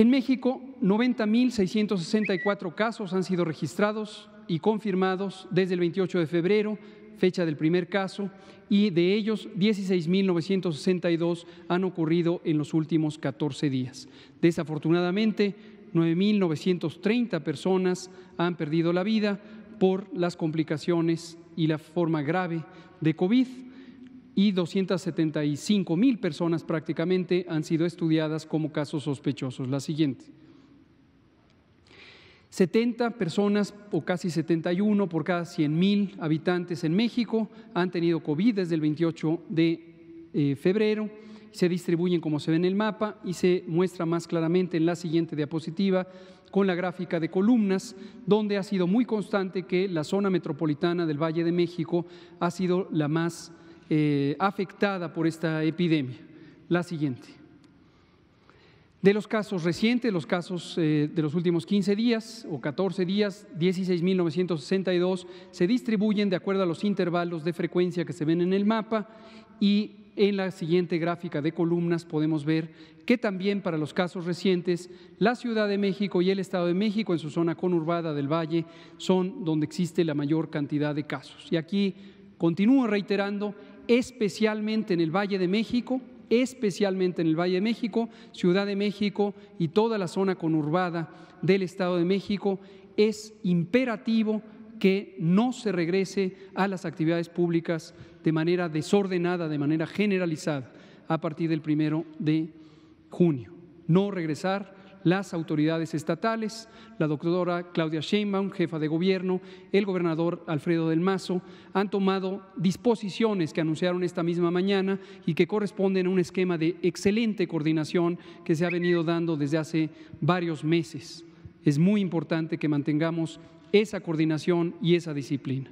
En México, 90.664 casos han sido registrados y confirmados desde el 28 de febrero, fecha del primer caso, y de ellos 16.962 han ocurrido en los últimos 14 días. Desafortunadamente, 9.930 personas han perdido la vida por las complicaciones y la forma grave de COVID y 275 mil personas prácticamente han sido estudiadas como casos sospechosos. La siguiente. 70 personas o casi 71 por cada 100 mil habitantes en México han tenido COVID desde el 28 de eh, febrero. Se distribuyen como se ve en el mapa y se muestra más claramente en la siguiente diapositiva con la gráfica de columnas, donde ha sido muy constante que la zona metropolitana del Valle de México ha sido la más eh, afectada por esta epidemia. La siguiente. De los casos recientes, los casos eh, de los últimos 15 días o 14 días, 16.962 se distribuyen de acuerdo a los intervalos de frecuencia que se ven en el mapa y en la siguiente gráfica de columnas podemos ver que también para los casos recientes la Ciudad de México y el Estado de México en su zona conurbada del Valle son donde existe la mayor cantidad de casos. Y aquí continúo reiterando especialmente en el Valle de México, especialmente en el Valle de México, Ciudad de México y toda la zona conurbada del Estado de México, es imperativo que no se regrese a las actividades públicas de manera desordenada, de manera generalizada, a partir del primero de junio. No regresar las autoridades estatales, la doctora Claudia Sheinbaum, jefa de gobierno, el gobernador Alfredo del Mazo, han tomado disposiciones que anunciaron esta misma mañana y que corresponden a un esquema de excelente coordinación que se ha venido dando desde hace varios meses. Es muy importante que mantengamos esa coordinación y esa disciplina.